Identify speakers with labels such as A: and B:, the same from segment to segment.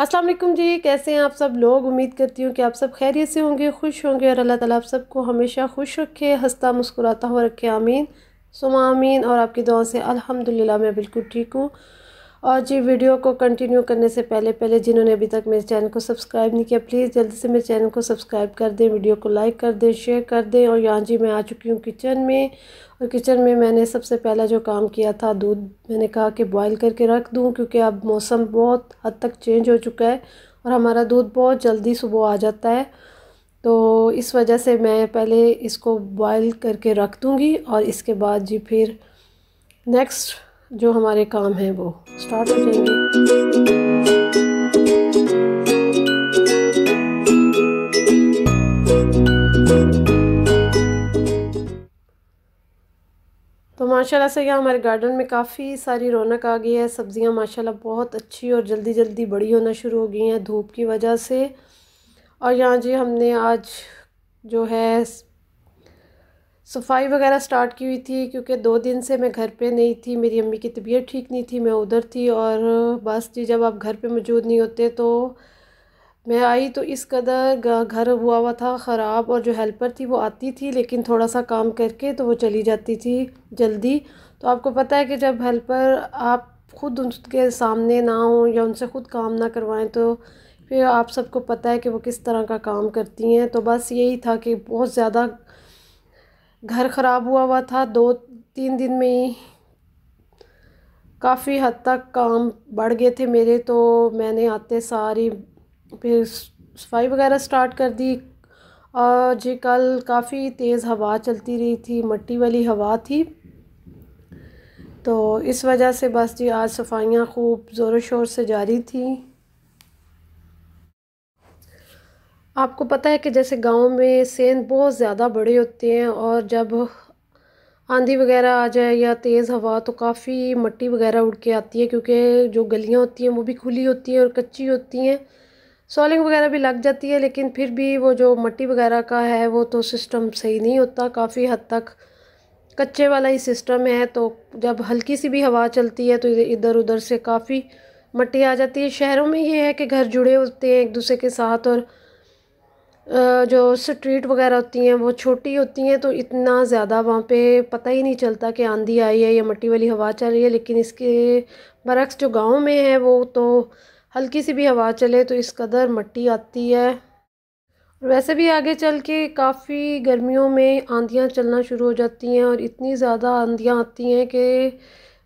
A: अस्सलाम वालेकुम जी कैसे हैं आप सब लोग उम्मीद करती हूँ कि आप सब खैरियत से होंगे खुश होंगे और अल्लाह ताला आप सबको हमेशा खुश रखे हंसता मुस्कुराता हुआ रखे आमीन सुमा आमीन और आपकी दुआ से अल्हम्दुलिल्लाह मैं बिल्कुल ठीक हूँ और जी वीडियो को कंटिन्यू करने से पहले पहले जिन्होंने अभी तक मेरे चैनल को सब्सक्राइब नहीं किया प्लीज़ जल्दी से मेरे चैनल को सब्सक्राइब कर दें वीडियो को लाइक कर दें शेयर कर दें और यहाँ जी मैं आ चुकी हूँ किचन में और किचन में मैंने सबसे पहला जो काम किया था दूध मैंने कहा कि बॉयल करके रख दूँ क्योंकि अब मौसम बहुत हद तक चेंज हो चुका है और हमारा दूध बहुत जल्दी सुबह आ जाता है तो इस वजह से मैं पहले इसको बॉयल करके रख दूँगी और इसके बाद जी फिर नेक्स्ट जो हमारे काम हैं वो स्टार्ट हो जाएंगे तो माशाल्लाह से यहाँ हमारे गार्डन में काफ़ी सारी रौनक आ गई है सब्ज़ियाँ माशाल्लाह बहुत अच्छी और जल्दी जल्दी बड़ी होना शुरू हो गई हैं धूप की वजह से और यहाँ जी हमने आज जो है सफाई वगैरह स्टार्ट की हुई थी क्योंकि दो दिन से मैं घर पे नहीं थी मेरी अम्मी की तबीयत ठीक नहीं थी मैं उधर थी और बस जी जब आप घर पे मौजूद नहीं होते तो मैं आई तो इस कदर घर हुआ हुआ था ख़राब और जो हेल्पर थी वो आती थी लेकिन थोड़ा सा काम करके तो वो चली जाती थी जल्दी तो आपको पता है कि जब हेल्पर आप खुद उनके सामने ना हों या उनसे खुद काम ना करवाएँ तो फिर आप सबको पता है कि वो किस तरह का काम करती हैं तो बस यही था कि बहुत ज़्यादा घर ख़राब हुआ हुआ था दो तीन दिन में ही काफ़ी हद तक काम बढ़ गए थे मेरे तो मैंने आते सारी फिर सफाई वगैरह स्टार्ट कर दी और जी कल काफ़ी तेज़ हवा चलती रही थी मट्टी वाली हवा थी तो इस वजह से बस जी आज सफाइयाँ खूब ज़ोर शोर से जारी थी आपको पता है कि जैसे गांव में सेंध बहुत ज़्यादा बड़े होते हैं और जब आंधी वगैरह आ जाए या तेज़ हवा तो काफ़ी मट्टी वगैरह उड़ के आती है क्योंकि जो गलियाँ होती हैं वो भी खुली होती हैं और कच्ची होती हैं सॉलिंग वगैरह भी लग जाती है लेकिन फिर भी वो जो मट्टी वगैरह का है वो तो सिस्टम सही नहीं होता काफ़ी हद तक कच्चे वाला ही सिस्टम है तो जब हल्की सी भी हवा चलती है तो इधर उधर से काफ़ी मट्टी आ जाती है शहरों में ये है कि घर जुड़े होते हैं एक दूसरे के साथ और जो स्ट्रीट वगैरह होती हैं वो छोटी होती हैं तो इतना ज़्यादा वहाँ पे पता ही नहीं चलता कि आंधी आई है या मट्टी वाली हवा चल रही है लेकिन इसके बरक्स जो गांव में है वो तो हल्की सी भी हवा चले तो इस कदर मट्टी आती है वैसे भी आगे चल के काफ़ी गर्मियों में आंधियाँ चलना शुरू हो जाती हैं और इतनी ज़्यादा आंधियाँ आती हैं कि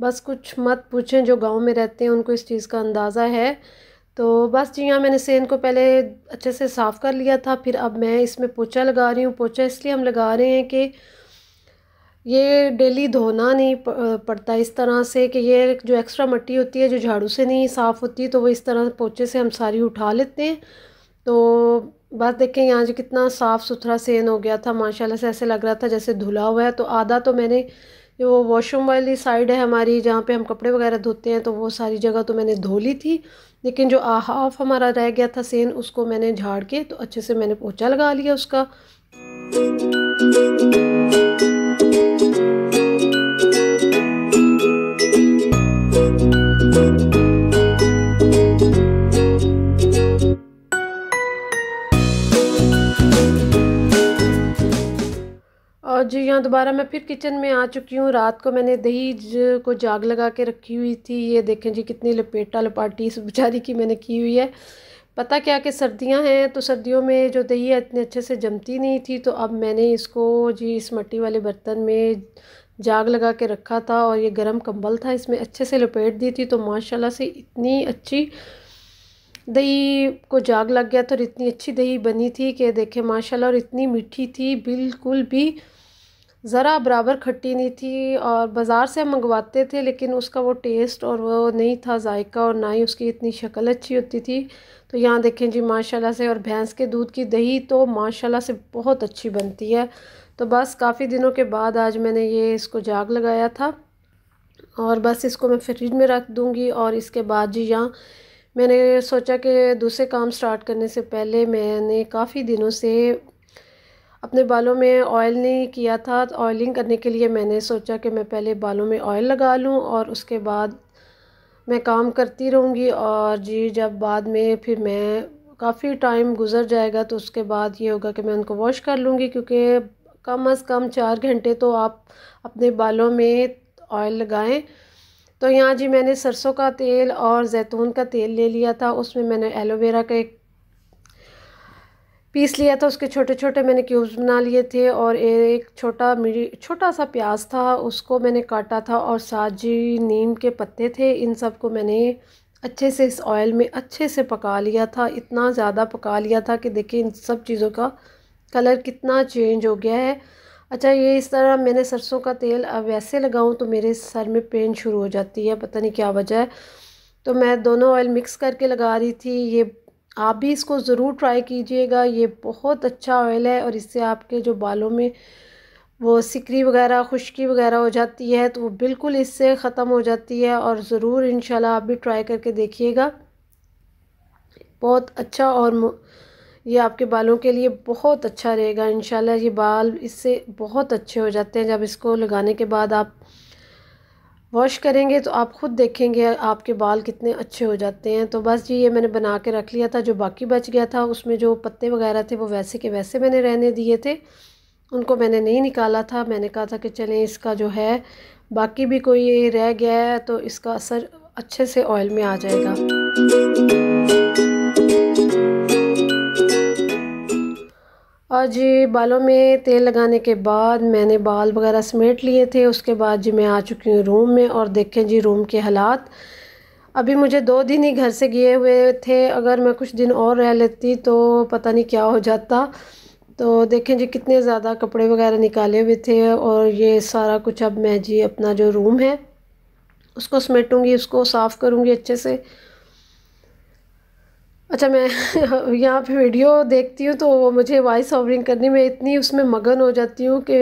A: बस कुछ मत पूछें जो गाँव में रहते हैं उनको इस चीज़ का अंदाज़ा है तो बस जी हाँ मैंने सेन को पहले अच्छे से साफ़ कर लिया था फिर अब मैं इसमें पोचा लगा रही हूँ पोचा इसलिए हम लगा रहे हैं कि ये डेली धोना नहीं पड़ता इस तरह से कि ये जो एक्स्ट्रा मट्टी होती है जो झाड़ू से नहीं साफ़ होती तो वो इस तरह पोचे से हम सारी उठा लेते हैं तो बस देखें यहाँ जो कितना साफ़ सुथरा सेन हो गया था माशाल्लाह से ऐसे लग रहा था जैसे धुला हुआ है तो आधा तो मैंने जो वॉशरूम वाली साइड है हमारी जहाँ पे हम कपड़े वगैरह धोते हैं तो वो सारी जगह तो मैंने धो ली थी लेकिन जो हाफ हमारा रह गया था सेन उसको मैंने झाड़ के तो अच्छे से मैंने पोछा लगा लिया उसका जी यहाँ दोबारा मैं फिर किचन में आ चुकी हूँ रात को मैंने दही को जाग लगा के रखी हुई थी ये देखें जी कितनी लपेटा लपाटी इस बेचारी की मैंने की हुई है पता क्या कि सर्दियाँ हैं तो सर्दियों में जो दही है इतने अच्छे से जमती नहीं थी तो अब मैंने इसको जी इस मट्टी वाले बर्तन में जाग लगा के रखा था और ये गर्म कंबल था इसमें अच्छे से लपेट दी थी तो माशाला से इतनी अच्छी दही को जाग लग गया तो इतनी अच्छी दही बनी थी कि देखें माशाल्लाह और इतनी मीठी थी बिल्कुल भी ज़रा बराबर खट्टी नहीं थी और बाज़ार से हम मंगवाते थे लेकिन उसका वो टेस्ट और वो नहीं था जायका और ना ही उसकी इतनी शक्ल अच्छी होती थी तो यहाँ देखें जी माशाल्लाह से और भैंस के दूध की दही तो माशाल्लाह से बहुत अच्छी बनती है तो बस काफ़ी दिनों के बाद आज मैंने ये इसको जाग लगाया था और बस इसको मैं फ्रिज में रख दूँगी और इसके बाद जी यहाँ मैंने सोचा कि दूसरे काम स्टार्ट करने से पहले मैंने काफ़ी दिनों से अपने बालों में ऑयल नहीं किया था तो ऑयलिंग करने के लिए मैंने सोचा कि मैं पहले बालों में ऑयल लगा लूँ और उसके बाद मैं काम करती रहूँगी और जी जब बाद में फिर मैं काफ़ी टाइम गुजर जाएगा तो उसके बाद ये होगा कि मैं उनको वॉश कर लूँगी क्योंकि कम अज़ कम चार घंटे तो आप अपने बालों में ऑयल लगाएं तो यहाँ जी मैंने सरसों का तेल और जैतून का तेल ले लिया था उसमें मैंने एलोवेरा का एक पीस लिया था उसके छोटे छोटे मैंने क्यूब्स बना लिए थे और एक छोटा मिरी छोटा सा प्याज था उसको मैंने काटा था और साजी नीम के पत्ते थे इन सब को मैंने अच्छे से इस ऑयल में अच्छे से पका लिया था इतना ज़्यादा पका लिया था कि देखिए इन सब चीज़ों का कलर कितना चेंज हो गया है अच्छा ये इस तरह मैंने सरसों का तेल अब वैसे लगाऊँ तो मेरे सर में पेन शुरू हो जाती है पता नहीं क्या वजह है तो मैं दोनों ऑयल मिक्स करके लगा रही थी ये आप भी इसको ज़रूर ट्राई कीजिएगा ये बहुत अच्छा ऑयल है और इससे आपके जो बालों में वो सिकरी वगैरह खुश्की वगैरह हो जाती है तो वो बिल्कुल इससे ख़त्म हो जाती है और ज़रूर इन आप भी ट्राई करके देखिएगा बहुत अच्छा और ये आपके बालों के लिए बहुत अच्छा रहेगा इन ये बाल इससे बहुत अच्छे हो जाते हैं जब इसको लगाने के बाद आप वॉश करेंगे तो आप ख़ुद देखेंगे आपके बाल कितने अच्छे हो जाते हैं तो बस जी ये मैंने बना के रख लिया था जो बाकी बच गया था उसमें जो पत्ते वगैरह थे वो वैसे के वैसे मैंने रहने दिए थे उनको मैंने नहीं निकाला था मैंने कहा था कि चलें इसका जो है बाकी भी कोई रह गया है तो इसका असर अच्छे से ऑयल में आ जाएगा और जी बालों में तेल लगाने के बाद मैंने बाल वगैरह समेट लिए थे उसके बाद जी मैं आ चुकी हूँ रूम में और देखें जी रूम के हालात अभी मुझे दो दिन ही घर से गए हुए थे अगर मैं कुछ दिन और रह लेती तो पता नहीं क्या हो जाता तो देखें जी कितने ज़्यादा कपड़े वगैरह निकाले हुए थे और ये सारा कुछ अब मैं जी अपना जो रूम है उसको समेटूँगी उसको साफ़ करूँगी अच्छे से अच्छा मैं यहाँ पे वीडियो देखती हूँ तो मुझे वॉइस ओवरिंग करने में इतनी उसमें मगन हो जाती हूँ कि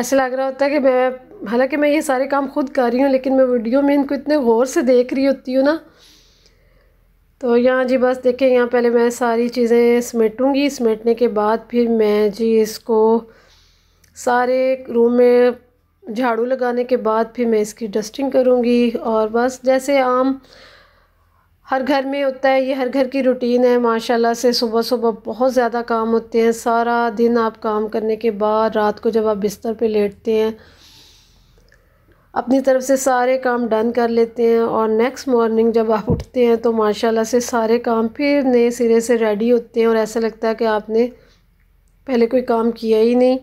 A: ऐसा लग रहा होता है कि मैं हालांकि मैं ये सारे काम खुद कर रही हूँ लेकिन मैं वीडियो में इनको इतने गौर से देख रही होती हूँ ना तो यहाँ जी बस देखें यहाँ पहले मैं सारी चीज़ें समेटूँगी समेटने के बाद फिर मैं जी इसको सारे रूम में झाड़ू लगाने के बाद फिर मैं इसकी डस्टिंग करूँगी और बस जैसे आम हर घर में होता है ये हर घर की रूटीन है माशाल्लाह से सुबह सुबह बहुत ज़्यादा काम होते हैं सारा दिन आप काम करने के बाद रात को जब आप बिस्तर पे लेटते हैं अपनी तरफ से सारे काम डन कर लेते हैं और नेक्स्ट मॉर्निंग जब आप उठते हैं तो माशाल्लाह से सारे काम फिर नए सिरे से रेडी होते हैं और ऐसा लगता है कि आपने पहले कोई काम किया ही नहीं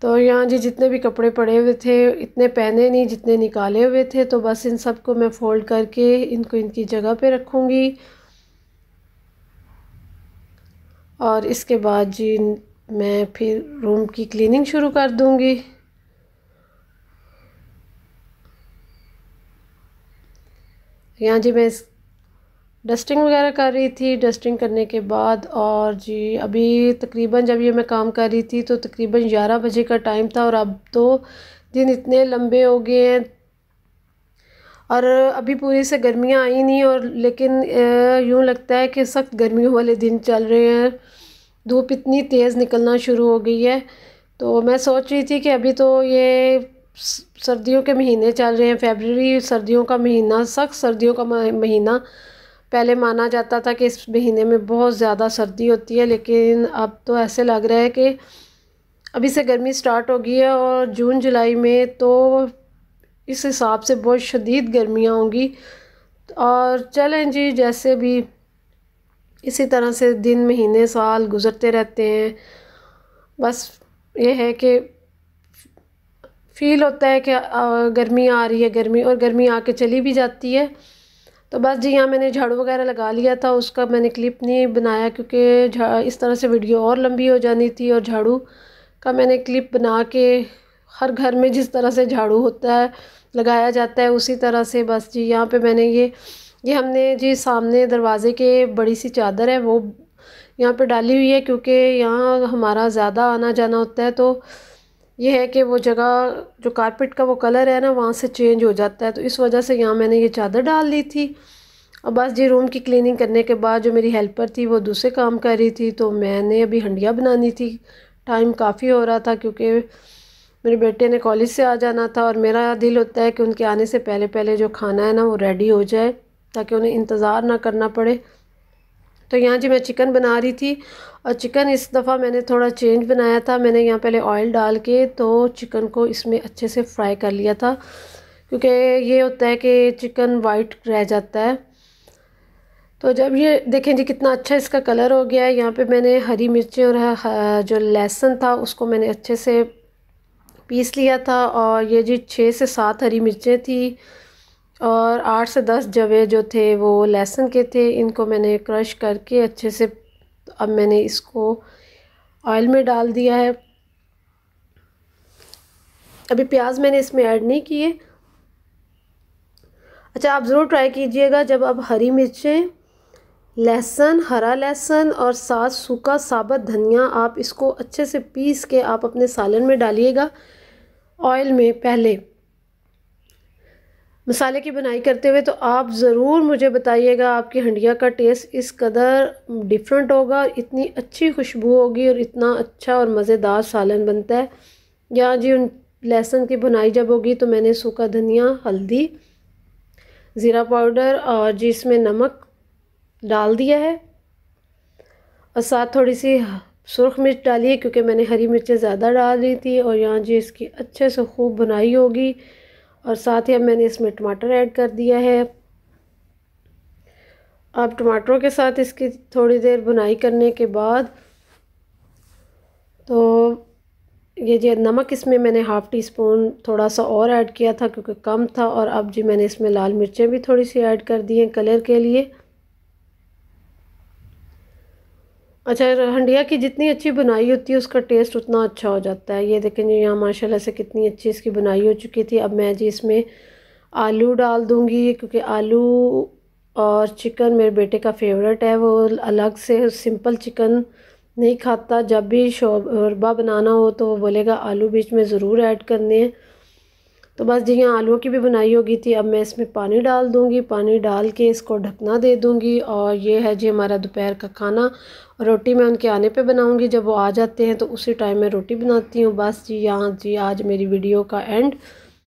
A: तो यहाँ जी जितने भी कपड़े पड़े हुए थे इतने पहने नहीं जितने निकाले हुए थे तो बस इन सब को मैं फ़ोल्ड करके इनको इनकी जगह पे रखूँगी और इसके बाद जी मैं फिर रूम की क्लीनिंग शुरू कर दूँगी यहाँ जी मैं इस डस्टिंग वगैरह कर रही थी डस्टिंग करने के बाद और जी अभी तकरीबन जब ये मैं काम कर रही थी तो तकरीबन ग्यारह बजे का टाइम था और अब तो दिन इतने लंबे हो गए हैं और अभी पूरी से गर्मियाँ आई नहीं और लेकिन यूँ लगता है कि सख्त गर्मियों वाले दिन चल रहे हैं धूप इतनी तेज़ निकलना शुरू हो गई है तो मैं सोच रही थी कि अभी तो ये सर्दियों के महीने चल रहे हैं फेबररी सर्दियों का महीना सख्त सर्दियों का महीना पहले माना जाता था कि इस महीने में बहुत ज़्यादा सर्दी होती है लेकिन अब तो ऐसे लग रहा है कि अभी से गर्मी स्टार्ट हो गई है और जून जुलाई में तो इस हिसाब से बहुत शदीद गर्मियाँ होंगी और चलें जी जैसे भी इसी तरह से दिन महीने साल गुज़रते रहते हैं बस ये है कि फील होता है कि गर्मी आ रही है गर्मी और गर्मी आके चली भी जाती है तो बस जी यहाँ मैंने झाड़ू वगैरह लगा लिया था उसका मैंने क्लिप नहीं बनाया क्योंकि इस तरह से वीडियो और लंबी हो जानी थी और झाड़ू का मैंने क्लिप बना के हर घर में जिस तरह से झाड़ू होता है लगाया जाता है उसी तरह से बस जी यहाँ पे मैंने ये ये हमने जी सामने दरवाज़े के बड़ी सी चादर है वो यहाँ पे डाली हुई है क्योंकि यहाँ हमारा ज़्यादा आना जाना होता है तो ये है कि वो जगह जो कारपेट का वो कलर है ना वहाँ से चेंज हो जाता है तो इस वजह से यहाँ मैंने ये चादर डाल ली थी अब बस जी रूम की क्लीनिंग करने के बाद जो मेरी हेल्पर थी वो दूसरे काम कर रही थी तो मैंने अभी हंडिया बनानी थी टाइम काफ़ी हो रहा था क्योंकि मेरे बेटे ने कॉलेज से आ जाना था और मेरा दिल होता है कि उनके आने से पहले पहले जो खाना है ना वो रेडी हो जाए ताकि उन्हें इंतज़ार ना करना पड़े तो यहाँ जी मैं चिकन बना रही थी और चिकन इस दफ़ा मैंने थोड़ा चेंज बनाया था मैंने यहाँ पहले ऑयल डाल के तो चिकन को इसमें अच्छे से फ्राई कर लिया था क्योंकि ये होता है कि चिकन वाइट रह जाता है तो जब ये देखें जी कितना अच्छा इसका कलर हो गया है यहाँ पे मैंने हरी मिर्ची और जो लहसुन था उसको मैंने अच्छे से पीस लिया था और ये जी छः से सात हरी मिर्चें थी और आठ से दस जवे जो थे वो लहसुन के थे इनको मैंने क्रश करके अच्छे से अब मैंने इसको ऑयल में डाल दिया है अभी प्याज मैंने इसमें ऐड नहीं किए अच्छा आप ज़रूर ट्राई कीजिएगा जब आप हरी मिर्चें लहसुन हरा लहसुन और साथ सूखा साबत धनिया आप इसको अच्छे से पीस के आप अपने सालन में डालिएगा ऑयल में पहले मसाले की बनाई करते हुए तो आप ज़रूर मुझे बताइएगा आपकी हंडिया का टेस्ट इस कदर डिफरेंट होगा और इतनी अच्छी खुशबू होगी और इतना अच्छा और मज़ेदार सालन बनता है यहाँ जी उन लहसुन की बुनाई जब होगी तो मैंने सूखा धनिया हल्दी ज़ीरा पाउडर और जी इसमें नमक डाल दिया है और साथ थोड़ी सी सुरख मिर्च डाली है क्योंकि मैंने हरी मिर्चें ज़्यादा डाल दी थी और यहाँ जी इसकी अच्छे से खूब बुनाई होगी और साथ ही अब मैंने इसमें टमाटर ऐड कर दिया है अब टमाटरों के साथ इसकी थोड़ी देर बुनाई करने के बाद तो ये जो नमक इसमें मैंने हाफ़ टी स्पून थोड़ा सा और ऐड किया था क्योंकि कम था और अब जी मैंने इसमें लाल मिर्चें भी थोड़ी सी ऐड कर दी हैं कलर के लिए अच्छा हंडिया की जितनी अच्छी बुनाई होती है उसका टेस्ट उतना अच्छा हो जाता है ये देखें जी यहाँ माशाल्लाह से कितनी अच्छी इसकी बुनाई हो चुकी थी अब मैं जी इसमें आलू डाल दूँगी क्योंकि आलू और चिकन मेरे बेटे का फेवरेट है वो अलग से सिंपल चिकन नहीं खाता जब भी शोरबा बनाना हो तो वो बोलेगा आलू बीच में ज़रूर ऐड करने हैं तो बस जी यहाँ आलू की भी बनाई होगी थी अब मैं इसमें पानी डाल दूँगी पानी डाल के इसको ढकना दे दूँगी और ये है जी हमारा दोपहर का खाना रोटी मैं उनके आने पे बनाऊँगी जब वो आ जाते हैं तो उसी टाइम मैं रोटी बनाती हूँ बस जी यहाँ जी आज मेरी वीडियो का एंड